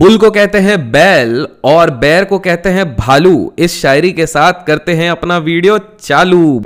bull को कहते हैं बैल और बैर को कहते हैं भालू इस शायरी के साथ करते हैं अपना वीडियो चालू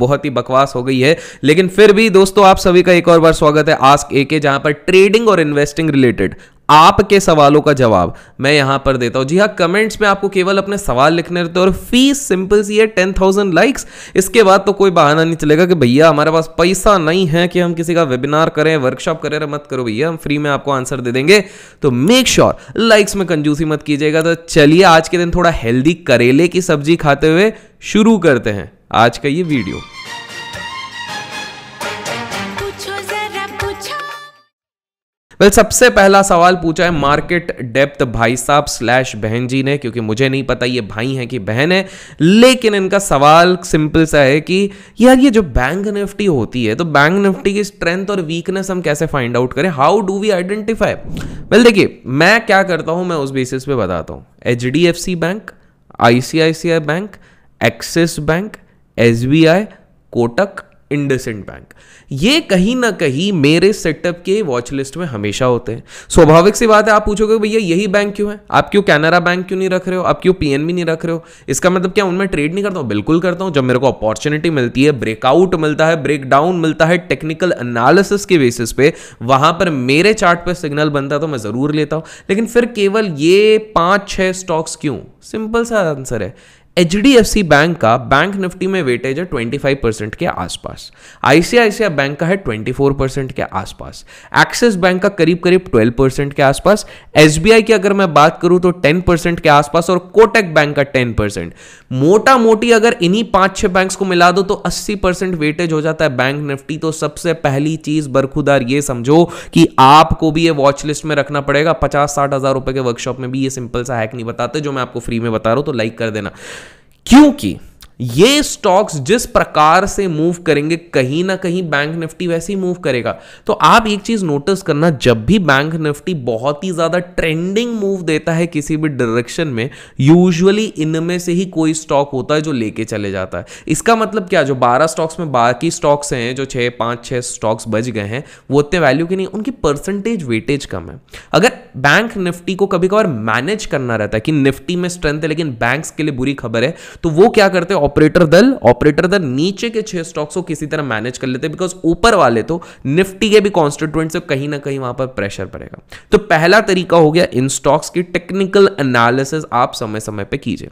बहुत ही बकवास हो गई है लेकिन फिर भी दोस्तों आप सभी का एक और बार स्वागत है आस्क ए के जहां पर ट्रेडिंग और इन्वेस्टिंग रिलेटेड आपके सवालों का जवाब मैं यहां पर देता हूं जी हाँ कमेंट्स में आपको केवल अपने सवाल लिखने रहते हैं और फीस सिंपल सी है टेन थाउजेंड लाइक्स इसके बाद तो कोई बहाना नहीं चलेगा कि भैया हमारे पास पैसा नहीं है कि हम किसी का वेबिनार करें वर्कशॉप करें मत करो भैया हम फ्री में आपको आंसर दे देंगे तो मेक श्योर लाइक्स में कंजूसी मत कीजिएगा तो चलिए आज के दिन थोड़ा हेल्दी करेले की सब्जी खाते हुए शुरू करते हैं आज का ये वीडियो वेल well, सबसे पहला सवाल पूछा है मार्केट डेप्थ भाई साहब स्लैश बहन जी ने क्योंकि मुझे नहीं पता ये भाई हैं कि बहन है लेकिन इनका सवाल सिंपल सा है कि यार ये जो बैंक निफ्टी होती है तो बैंक निफ्टी की स्ट्रेंथ और वीकनेस हम कैसे फाइंड आउट करें how do we identify well देखिए मैं क्या करता हूं मैं उस बेसिस पे बताता हूँ H bank I bank Axis bank S B I Kotak Ind bank ये कहीं ना कहीं मेरे सेटअप के वॉच लिस्ट में हमेशा होते हैं स्वाभाविक सी बात है आप पूछोगे भैया यही बैंक क्यों है आप क्यों कैनरा बैंक क्यों नहीं रख रहे हो आप क्यों पी नहीं रख रहे हो इसका मतलब क्या उनमें ट्रेड नहीं करता हूँ बिल्कुल करता हूँ जब मेरे को अपॉर्चुनिटी मिलती है ब्रेकआउट मिलता है डाउन मिलता है टेक्निकल एनालिसिस के बेसिस पे वहां पर मेरे चार्ट पर सिग्नल बनता है तो मैं जरूर लेता हूँ लेकिन फिर केवल ये पाँच छः स्टॉक्स क्यों सिंपल सा आंसर है H D F C bank का बैंक निफ्टी में वेटेज है 25 परसेंट के आसपास आईसीआईसीआई बैंक का है 24 परसेंट के आसपास एक्सिस बैंक का करीब करीब 12 परसेंट के आसपास एस की अगर मैं बात करूं तो 10 परसेंट के आसपास और कोटेक बैंक का 10 परसेंट मोटा मोटी अगर इन्हीं पांच छह बैंक्स को मिला दो तो 80 परसेंट वेटेज हो जाता है बैंक निफ्टी तो सबसे पहली चीज बरखुदार ये समझो कि आपको भी ये वॉच लिस्ट में रखना पड़ेगा पचास साठ हजार रुपए के वर्कशॉप में भी ये सिंपल सा हैक नहीं बताते जो मैं आपको फ्री में बता रहा हूं तो लाइक कर देना क्योंकि ये स्टॉक्स जिस प्रकार से मूव करेंगे कहीं ना कहीं बैंक निफ्टी वैसे ही मूव करेगा तो आप एक चीज नोटिस करना जब भी बैंक निफ्टी बहुत ही ज्यादा ट्रेंडिंग मूव देता है किसी भी डायरेक्शन में यूजुअली इनमें से ही कोई स्टॉक होता है जो लेके चले जाता है इसका मतलब क्या जो 12 स्टॉक्स में बाकी स्टॉक्स हैं जो छह पांच छह स्टॉक्स बच गए हैं वो उतने वैल्यू के नहीं उनकी परसेंटेज वेटेज कम है अगर बैंक निफ्टी को कभी कभार मैनेज करना रहता है कि निफ्टी में स्ट्रेंथ है लेकिन बैंक के लिए बुरी खबर है तो वो क्या करते हैं ऑपरेटर दल ऑपरेटर दल नीचे के छह स्टॉक्स को किसी तरह मैनेज कर लेते बिकॉज ऊपर वाले तो निफ्टी के भी कॉन्स्टिट्यूंट से कहीं ना कहीं वहां पर प्रेशर पड़ेगा तो पहला तरीका हो गया इन स्टॉक्स की टेक्निकल एनालिसिस आप समय समय पर कीजिए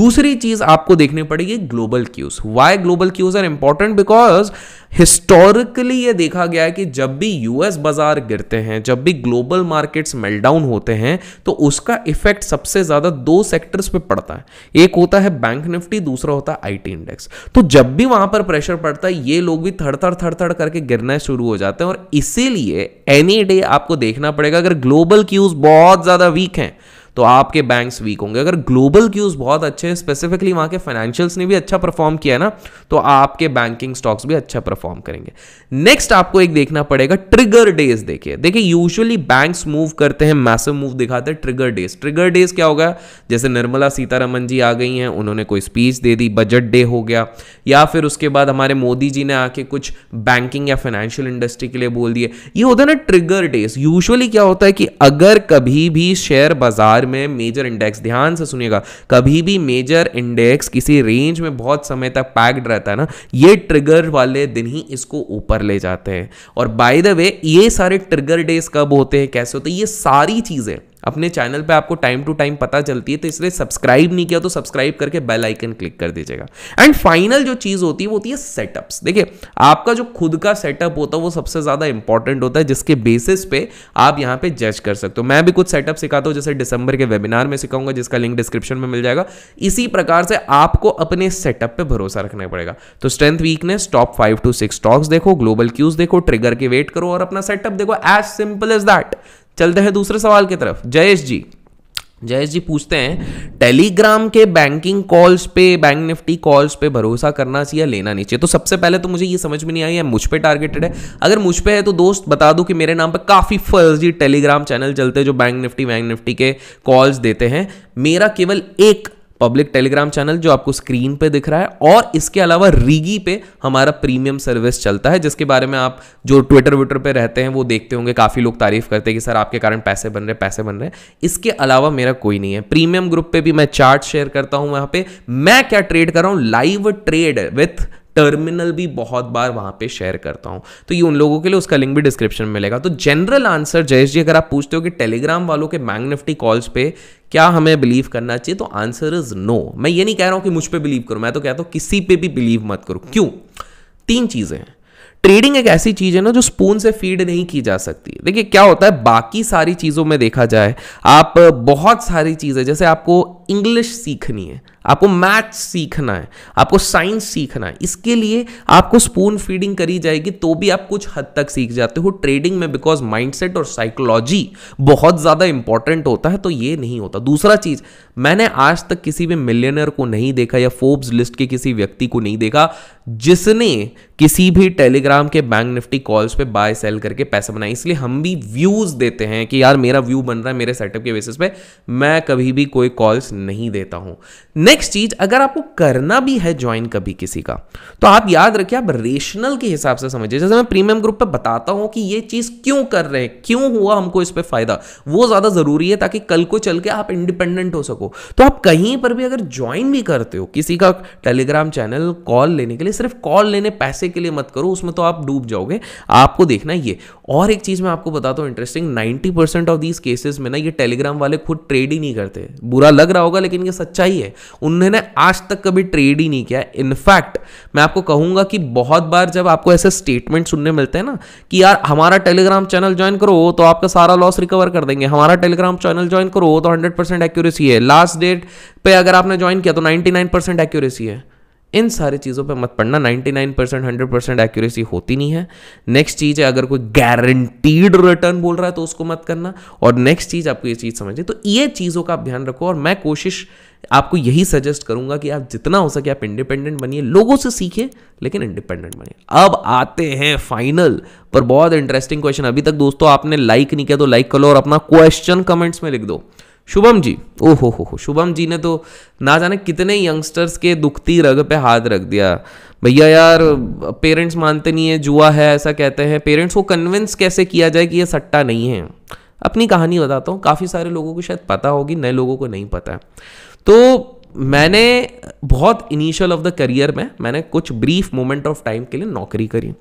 दूसरी चीज आपको देखनी पड़ेगी global cues why global cues are important because historically ये देखा गया है कि जब भी यूएस बाजार गिरते हैं जब भी ग्लोबल मार्केट्स मेल्टाउन होते हैं तो उसका इफेक्ट सबसे ज्यादा दो सेक्टर्स पे पड़ता है एक होता है बैंक निफ्टी दूसरा होता है आईटी इंडेक्स तो जब भी वहां पर प्रेशर पड़ता है ये लोग भी थड़ थड़ करके गिरना शुरू हो जाते हैं और इसीलिए एनी डे आपको देखना पड़ेगा अगर ग्लोबल क्यूज बहुत ज्यादा वीक हैं तो आपके बैंक्स वीक होंगे अगर ग्लोबल क्यूज़ बहुत अच्छे हैं स्पेसिफिकली वहां के फाइनेंशियल्स ने भी अच्छा परफॉर्म किया ना तो आपके बैंकिंग स्टॉक्स भी अच्छा परफॉर्म करेंगे नेक्स्ट आपको एक देखना पड़ेगा ट्रिगर डेज देखिए देखिए यूजुअली बैंक्स मूव करते हैं मैसिव मूव दिखाते हैं ट्रिगर डेज ट्रिगर डेज क्या होगा जैसे निर्मला सीतारमन जी आ गई हैं उन्होंने कोई स्पीच दे दी बजट डे हो गया या फिर उसके बाद हमारे मोदी जी ने आके कुछ बैंकिंग या फाइनेंशियल इंडस्ट्री के लिए बोल दिए ये होता है ना ट्रिगर डेज यूजुअली क्या होता है कि अगर कभी भी शेयर बाजार बार में मेजर इंडेक्स ध्यान से सुनिएगा कभी भी मेजर इंडेक्स किसी रेंज में बहुत समय तक पैक्ड रहता है ना ये ट्रिगर वाले दिन ही इसको ऊपर ले जाते हैं और बाय द वे ये सारे ट्रिगर डेज कब होते हैं कैसे होते हैं ये सारी चीज़ें अपने चैनल पे आपको टाइम टू टाइम पता चलती है तो इसलिए सब्सक्राइब नहीं किया तो सब्सक्राइब करके बेल आइकन क्लिक कर दीजिएगा एंड फाइनल जो चीज़ होती है वो होती है सेटअप्स देखिए आपका जो खुद का सेटअप होता है वो सबसे ज़्यादा इंपॉर्टेंट होता है जिसके बेसिस पे आप यहाँ पे जज कर सकते हो मैं भी कुछ सेटअप सिखाता हूँ जैसे दिसंबर के वेबिनार में सिखाऊंगा जिसका लिंक डिस्क्रिप्शन में मिल जाएगा इसी प्रकार से आपको अपने सेटअप पर भरोसा रखना पड़ेगा तो strength weakness top five to six stocks देखो ग्लोबल क्यूज देखो ट्रिगर के वेट करो और अपना सेटअप देखो एज सिंपल एज दैट चलते हैं दूसरे सवाल की तरफ जयेश जी जयेश जी पूछते हैं टेलीग्राम के बैंकिंग कॉल्स पे बैंक निफ्टी कॉल्स पे भरोसा करना चाहिए लेना नहीं चाहिए तो सबसे पहले तो मुझे ये समझ में नहीं आई है मुझ पे टारगेटेड है अगर मुझ पे है तो दोस्त बता दो कि मेरे नाम पे काफ़ी फर्जी टेलीग्राम चैनल चलते हैं जो बैंक निफ्टी बैंक निफ्टी के कॉल्स देते हैं मेरा केवल एक पब्लिक टेलीग्राम चैनल जो आपको स्क्रीन पे दिख रहा है और इसके अलावा रीगी पे हमारा प्रीमियम सर्विस चलता है जिसके बारे में आप जो ट्विटर विटर पे रहते हैं वो देखते होंगे काफ़ी लोग तारीफ करते हैं कि सर आपके कारण पैसे बन रहे पैसे बन रहे इसके अलावा मेरा कोई नहीं है प्रीमियम ग्रुप पे भी मैं चार्ट शेयर करता हूँ वहाँ पे मैं क्या ट्रेड कर रहा हूँ लाइव ट्रेड विथ टर्मिनल भी बहुत बार वहां पे शेयर करता हूं तो ये उन लोगों के लिए उसका लिंक भी डिस्क्रिप्शन में मिलेगा तो जनरल आंसर जयेश जी अगर आप पूछते हो कि टेलीग्राम वालों के बैंक निफ्टी कॉल्स पे क्या हमें बिलीव करना चाहिए तो आंसर इज नो मैं ये नहीं कह रहा हूं कि मुझ पर बिलीव करो मैं तो कहता हूं किसी पर भी बिलीव मत करो क्यों तीन चीज़ें हैं ट्रेडिंग एक ऐसी चीज़ है ना जो स्पून से फीड नहीं की जा सकती देखिए क्या होता है बाकी सारी चीज़ों में देखा जाए आप बहुत सारी चीज़ें जैसे आपको इंग्लिश सीखनी है आपको मैथ्स सीखना है आपको साइंस सीखना है इसके लिए आपको स्पून फीडिंग करी जाएगी तो भी आप कुछ हद तक सीख जाते हो ट्रेडिंग में बिकॉज माइंडसेट और साइकोलॉजी बहुत ज़्यादा इंपॉर्टेंट होता है तो ये नहीं होता दूसरा चीज़ मैंने आज तक किसी भी मिलियनर को नहीं देखा या फोर्ब्स लिस्ट के किसी व्यक्ति को नहीं देखा जिसने किसी भी टेलीग्राम के बैंक निफ्टी कॉल्स पे बाय सेल करके पैसा बनाए इसलिए हम भी व्यूज़ देते हैं कि यार मेरा व्यू बन रहा है मेरे सेटअप के बेसिस पे मैं कभी भी कोई कॉल्स नहीं देता हूं नेक्स्ट चीज अगर आपको करना भी है ज्वाइन कभी किसी का तो आप याद रखिए आप रेशनल के हिसाब से समझिए जैसे मैं प्रीमियम ग्रुप पे बताता हूं कि ये चीज क्यों कर रहे हैं क्यों हुआ हमको इस पर फायदा वो ज्यादा जरूरी है ताकि कल को चल के आप इंडिपेंडेंट हो सको तो आप कहीं पर भी अगर ज्वाइन भी करते हो किसी का टेलीग्राम चैनल कॉल लेने के लिए सिर्फ कॉल लेने पैसे के लिए मत करो उसमें तो आप डूब जाओगे आपको देखना ये और एक चीज मैं आपको बताता हूँ interesting ninety percent of these cases में ना ये टेलीग्राम वाले खुद ट्रेड ही नहीं करते बुरा लग रहा होगा लेकिन ये सच्चाई है उन्होंने आज तक कभी ट्रेड ही नहीं किया इनफैक्ट मैं आपको कहूंगा कि बहुत बार जब आपको ऐसे स्टेटमेंट सुनने मिलते हैं ना कि यार हमारा टेलीग्राम चैनल ज्वाइन करो तो आपका सारा लॉस रिकवर कर देंगे हमारा टेलीग्राम चैनल ज्वाइन करो तो हंड्रेड एक्यूरेसी है लास्ट डेट पे अगर आपने ज्वाइन किया तो परसेंट एक्यूरेसी है इन सारी चीज़ों पे मत पढ़ना 99 100% हंड्रेड परसेंट एक्यूरेसी होती नहीं है नेक्स्ट चीज़ है अगर कोई गारंटीड रिटर्न बोल रहा है तो उसको मत करना और नेक्स्ट चीज़ आपको ये चीज़ समझिए तो ये चीज़ों का आप ध्यान रखो और मैं कोशिश आपको यही सजेस्ट करूंगा कि आप जितना हो सके आप इंडिपेंडेंट बनिए लोगों से सीखिए लेकिन इंडिपेंडेंट बनिए अब आते हैं फाइनल पर बहुत इंटरेस्टिंग क्वेश्चन अभी तक दोस्तों आपने लाइक नहीं किया तो लाइक कर लो और अपना क्वेश्चन कमेंट्स में लिख दो शुभम जी ओ हो हो हो शुभम जी ने तो ना जाने कितने यंगस्टर्स के दुखती रग पे हाथ रख दिया भैया यार पेरेंट्स मानते नहीं है जुआ है ऐसा कहते हैं पेरेंट्स को कन्विंस कैसे किया जाए कि ये सट्टा नहीं है अपनी कहानी बताता हूँ काफ़ी सारे लोगों को शायद पता होगी नए लोगों को नहीं पता है तो मैंने बहुत इनिशियल ऑफ द करियर में मैंने कुछ ब्रीफ मोमेंट ऑफ टाइम के लिए नौकरी करी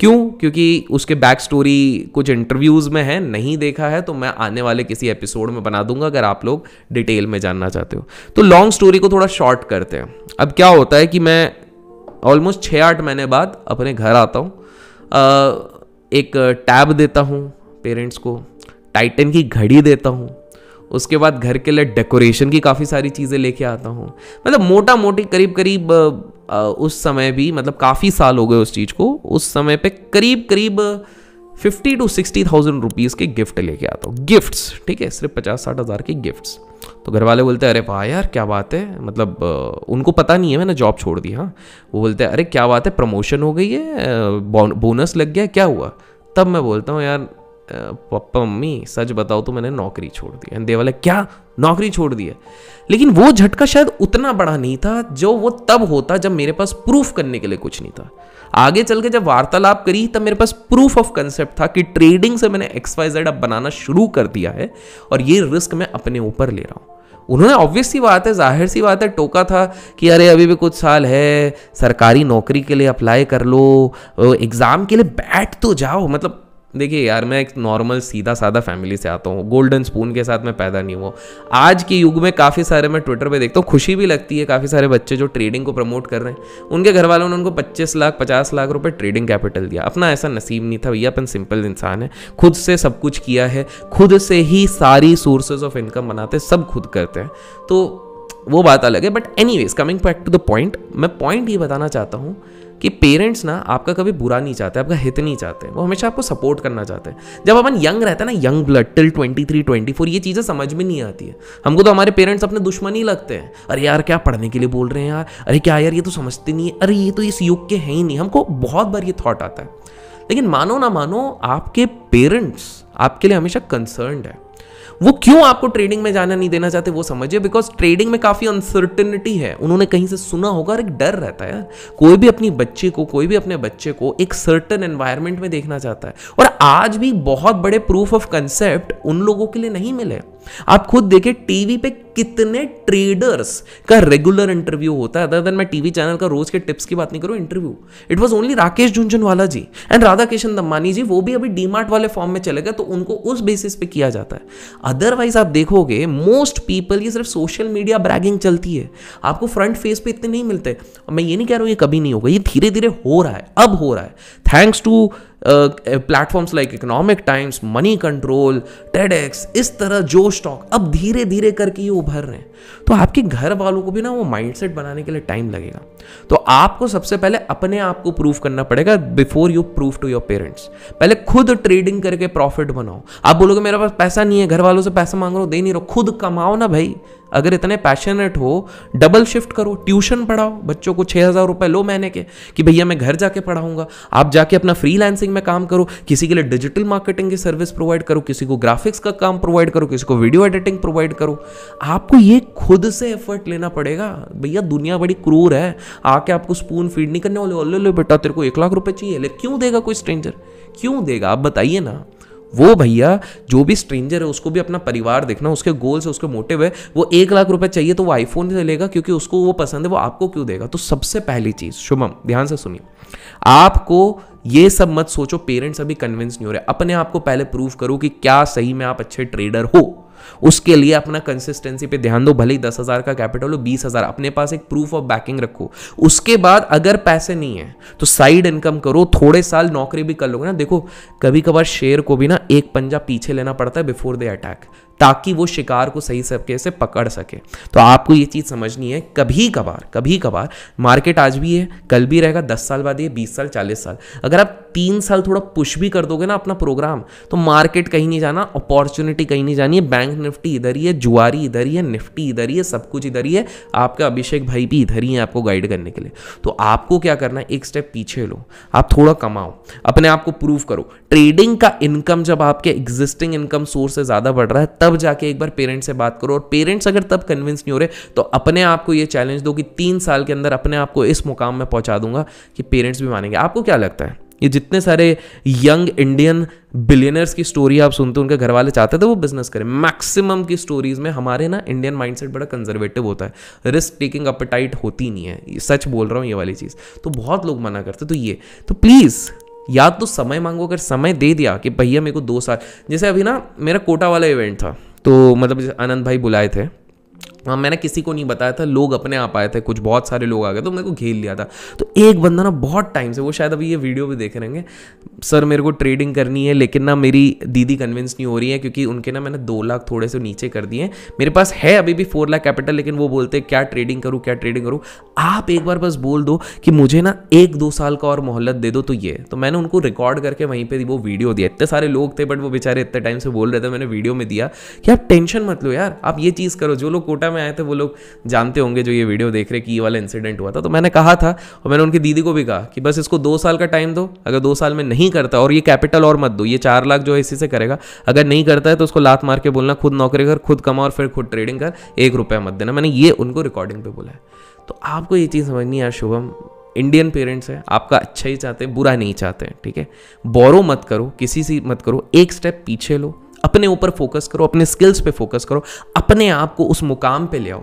क्यों क्योंकि उसके बैक स्टोरी कुछ इंटरव्यूज़ में है नहीं देखा है तो मैं आने वाले किसी एपिसोड में बना दूंगा अगर आप लोग डिटेल में जानना चाहते हो तो लॉन्ग स्टोरी को थोड़ा शॉर्ट करते हैं अब क्या होता है कि मैं ऑलमोस्ट छः आठ महीने बाद अपने घर आता हूँ एक टैब देता हूँ पेरेंट्स को टाइटन की घड़ी देता हूँ उसके बाद घर के लिए डेकोरेशन की काफ़ी सारी चीज़ें लेके आता हूँ मतलब मोटा मोटी करीब करीब उस समय भी मतलब काफ़ी साल हो गए उस चीज़ को उस समय पे करीब करीब fifty to sixty thousand rupees के गिफ्ट लेके आता हूँ गिफ्ट्स ठीक है सिर्फ पचास साठ हज़ार के गिफ्ट्स तो घर वाले बोलते हैं अरे वाह यार क्या बात है मतलब उनको पता नहीं है मैंने जॉब छोड़ दी हाँ वो बोलते हैं अरे क्या बात है प्रमोशन हो गई है बोनस लग गया क्या हुआ तब मैं बोलता हूँ यार पप्पा मम्मी सच बताओ तो मैंने नौकरी छोड़ दी एंड देवाला क्या नौकरी छोड़ दी है लेकिन वो झटका शायद उतना बड़ा नहीं था जो वो तब होता जब मेरे पास प्रूफ करने के लिए कुछ नहीं था आगे चल के जब वार्तालाप करी तब मेरे पास प्रूफ ऑफ कंसेप्ट था कि ट्रेडिंग से मैंने एक्स वाई जेड अब बनाना शुरू कर दिया है और ये रिस्क मैं अपने ऊपर ले रहा हूँ उन्होंने ऑब्वियस सी बात है जाहिर सी बात है टोका था कि अरे अभी भी कुछ साल है सरकारी नौकरी के लिए अप्लाई कर लो एग्ज़ाम के लिए बैठ तो जाओ मतलब देखिए यार मैं एक नॉर्मल सीधा साधा फैमिली से आता हूँ गोल्डन स्पून के साथ मैं पैदा नहीं हुआ आज के युग में काफ़ी सारे मैं ट्विटर पे देखता हूँ खुशी भी लगती है काफ़ी सारे बच्चे जो ट्रेडिंग को प्रमोट कर रहे हैं उनके घर वालों ने उनको 25 लाख 50 लाख रुपए ट्रेडिंग कैपिटल दिया अपना ऐसा नसीब नहीं था भैया अपन सिंपल इंसान है खुद से सब कुछ किया है खुद से ही सारी सोर्सेज ऑफ इनकम बनाते सब खुद करते हैं तो वो बात अलग है but any coming back to the point मैं पॉइंट ये बताना चाहता हूँ कि पेरेंट्स ना आपका कभी बुरा नहीं चाहते आपका हित नहीं चाहते वो हमेशा आपको सपोर्ट करना चाहते हैं जब अपन यंग रहते हैं ना young blood till twenty three twenty four ये चीज़ें समझ में नहीं आती है हमको तो हमारे पेरेंट्स अपने दुश्मन ही लगते हैं अरे यार क्या पढ़ने के लिए बोल रहे हैं यार अरे क्या यार ये तो समझते नहीं है अरे ये तो इस युग के हैं ही नहीं हमको बहुत बार ये थाट आता है लेकिन मानो ना मानो आपके पेरेंट्स आपके लिए हमेशा कंसर्नड है वो क्यों आपको ट्रेडिंग में जाना नहीं देना चाहते वो समझिए बिकॉज ट्रेडिंग में काफ़ी अनसर्टनिटी है उन्होंने कहीं से सुना होगा और एक डर रहता है कोई भी अपनी बच्चे को कोई भी अपने बच्चे को एक सर्टन एनवायरमेंट में देखना चाहता है और आज भी बहुत बड़े प्रूफ ऑफ कंसेप्ट उन लोगों के लिए नहीं मिले आप खुद देखिए टीवी पे कितने ट्रेडर्स का रेगुलर इंटरव्यू होता है अदर देन मैं टीवी चैनल का रोज के टिप्स की बात नहीं करूँ interview it was only Rakesh Jhunjhunwala ji and Radha Kishan Damani ji वो भी अभी डीमार्ट वाले फॉर्म में चले गए तो उनको उस बेसिस पे किया जाता है अदरवाइज आप देखोगे मोस्ट पीपल ये सिर्फ सोशल मीडिया ब्रैगिंग चलती है आपको फ्रंट फेस पे इतने नहीं मिलते मैं ये नहीं कह रहा हूँ ये कभी नहीं होगा ये धीरे धीरे हो रहा है अब हो रहा है thanks to platforms like Economic Times Money Control TEDx इस तरह जो स्टॉक अब धीरे धीरे करके ये उभर रहे हैं तो आपके घर वालों को भी ना वो माइंडसेट बनाने के लिए टाइम लगेगा तो आपको सबसे पहले अपने आप को प्रूफ करना पड़ेगा before you proof to your parents पहले खुद ट्रेडिंग करके प्रॉफिट बनाओ आप बोलोगे मेरे पास पैसा नहीं है घर वालों से पैसा मांग रहे हो दे नहीं रहो खुद कमाओ ना भाई अगर इतने पैशनेट हो डबल शिफ्ट करो ट्यूशन पढ़ाओ बच्चों को छः हज़ार रुपये लो महीने के कि भैया मैं घर जाके पढ़ाऊंगा आप जाके अपना फ्रीलांसिंग में काम करो किसी के लिए डिजिटल मार्केटिंग की सर्विस प्रोवाइड करो किसी को ग्राफिक्स का काम प्रोवाइड करो किसी को वीडियो एडिटिंग प्रोवाइड करो आपको ये खुद से एफर्ट लेना पड़ेगा भैया दुनिया बड़ी क्रूर है आके आपको स्पून फीड नहीं करने वाले बेटा तेरे को एक लाख रुपये चाहिए ले क्यों देगा कोई स्ट्रेंजर क्यों देगा आप बताइए ना वो भैया जो भी स्ट्रेंजर है उसको भी अपना परिवार देखना उसके गोल्स है उसके मोटिव है वो एक लाख रुपए चाहिए तो वो आईफोन से लेगा क्योंकि उसको वो पसंद है वो आपको क्यों देगा तो सबसे पहली चीज़ शुभम ध्यान से सुनिए आपको ये सब मत सोचो पेरेंट्स अभी कन्विंस नहीं हो रहे अपने आप को पहले प्रूव करो कि क्या सही में आप अच्छे ट्रेडर हो उसके लिए अपना कंसिस्टेंसी पे ध्यान दो भले ही दस हज़ार का कैपिटल हो बीस हज़ार अपने पास एक प्रूफ ऑफ बैकिंग रखो उसके बाद अगर पैसे नहीं है तो साइड इनकम करो थोड़े साल नौकरी भी कर लोगे ना देखो कभी कभार शेयर को भी ना एक पंजा पीछे लेना पड़ता है बिफोर दे अटैक ताकि वो शिकार को सही सबके से पकड़ सके तो आपको ये चीज़ समझनी है कभी कभार कभी कभार मार्केट आज भी है कल भी रहेगा दस साल बाद ये बीस साल चालीस साल अगर आप तीन साल थोड़ा पुश भी कर दोगे ना अपना प्रोग्राम तो मार्केट कहीं नहीं जाना अपॉर्चुनिटी कहीं नहीं जानी है बैंक निफ्टी इधर ही है जुआरी इधर ही है निफ्टी इधर ही है सब कुछ इधर ही है आपका अभिषेक भाई भी इधर ही है आपको गाइड करने के लिए तो आपको क्या करना है एक स्टेप पीछे लो आप थोड़ा कमाओ अपने आप को प्रूव करो ट्रेडिंग का इनकम जब आपके एग्जिस्टिंग इनकम सोर्स से ज़्यादा बढ़ रहा है तब तब जाके एक बार पेरेंट्स से बात करो और पेरेंट्स अगर तब कन्विंस नहीं हो रहे तो अपने आप को ये चैलेंज दो कि तीन साल के अंदर अपने आप को इस मुकाम में पहुंचा दूंगा कि पेरेंट्स भी मानेंगे आपको क्या लगता है ये जितने सारे यंग इंडियन बिलियनर्स की स्टोरी आप सुनते हो उनके घर वाले चाहते थे तो वो बिजनेस करें मैक्सिमम की स्टोरीज में हमारे ना इंडियन माइंडसेट बड़ा कंजर्वेटिव होता है रिस्क टेकिंग अपटाइट होती नहीं है सच बोल रहा हूँ ये वाली चीज़ तो बहुत लोग मना करते तो ये तो प्लीज़ या तो समय मांगो अगर समय दे दिया कि भैया मेरे को दो साल जैसे अभी ना मेरा कोटा वाला इवेंट था तो मतलब आनंद भाई बुलाए थे हाँ मैंने किसी को नहीं बताया था लोग अपने आप आए थे कुछ बहुत सारे लोग आ गए तो मेरे को घेर लिया था तो एक बंदा ना बहुत टाइम से वो शायद अभी ये वीडियो भी देख रहे हैं सर मेरे को ट्रेडिंग करनी है लेकिन ना मेरी दीदी कन्विंस नहीं हो रही है क्योंकि उनके ना मैंने दो लाख थोड़े से नीचे कर दिए मेरे पास है अभी भी फोर लाख कैपिटल लेकिन वो बोलते क्या ट्रेडिंग करूँ क्या ट्रेडिंग करूँ आप एक बार बस बोल दो कि मुझे ना एक दो साल का और मोहलत दे दो तो ये तो मैंने उनको रिकॉर्ड करके वहीं पर वो वीडियो दिया इतने सारे लोग थे बट वो बेचारे इतने टाइम से बोल रहे थे मैंने वीडियो में दिया कि आप टेंशन मत लो यार आप ये चीज़ करो जो लोग कोटा में आए थे वो लोग जानते होंगे जो ये वीडियो देख रहे कि ये वाला इंसिडेंट हुआ था तो मैंने कहा था और मैंने उनकी दीदी को भी कहा कि बस इसको दो साल का टाइम दो अगर दो साल में नहीं करता और ये कैपिटल और मत दो ये चार लाख जो है इसी से करेगा अगर नहीं करता है तो उसको लात मार के बोलना खुद नौकरी कर खुद कमा और फिर खुद ट्रेडिंग कर एक रुपया मत देना मैंने ये उनको रिकॉर्डिंग पर बोला है तो आपको ये चीज़ समझनी है शुभम इंडियन पेरेंट्स हैं आपका अच्छा ही चाहते हैं बुरा नहीं चाहते हैं ठीक है बोरो मत करो किसी से मत करो एक स्टेप पीछे लो अपने ऊपर फोकस करो अपने स्किल्स पे फोकस करो अपने आप को उस मुकाम पे ले आओ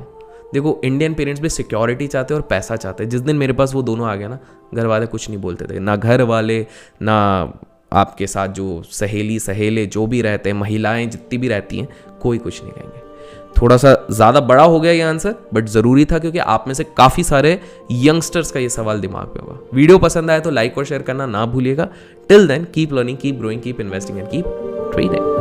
देखो इंडियन पेरेंट्स भी सिक्योरिटी चाहते हैं और पैसा चाहते हैं जिस दिन मेरे पास वो दोनों आ गया ना घर वाले कुछ नहीं बोलते थे ना घर वाले ना आपके साथ जो सहेली सहेले जो भी रहते हैं महिलाएं जितनी भी रहती हैं कोई कुछ नहीं कहेंगे थोड़ा सा ज़्यादा बड़ा हो गया ये आंसर बट ज़रूरी था क्योंकि आप में से काफ़ी सारे यंगस्टर्स का ये सवाल दिमाग पे होगा वीडियो पसंद आए तो लाइक और शेयर करना ना भूलिएगा till then keep learning keep growing keep investing and keep trading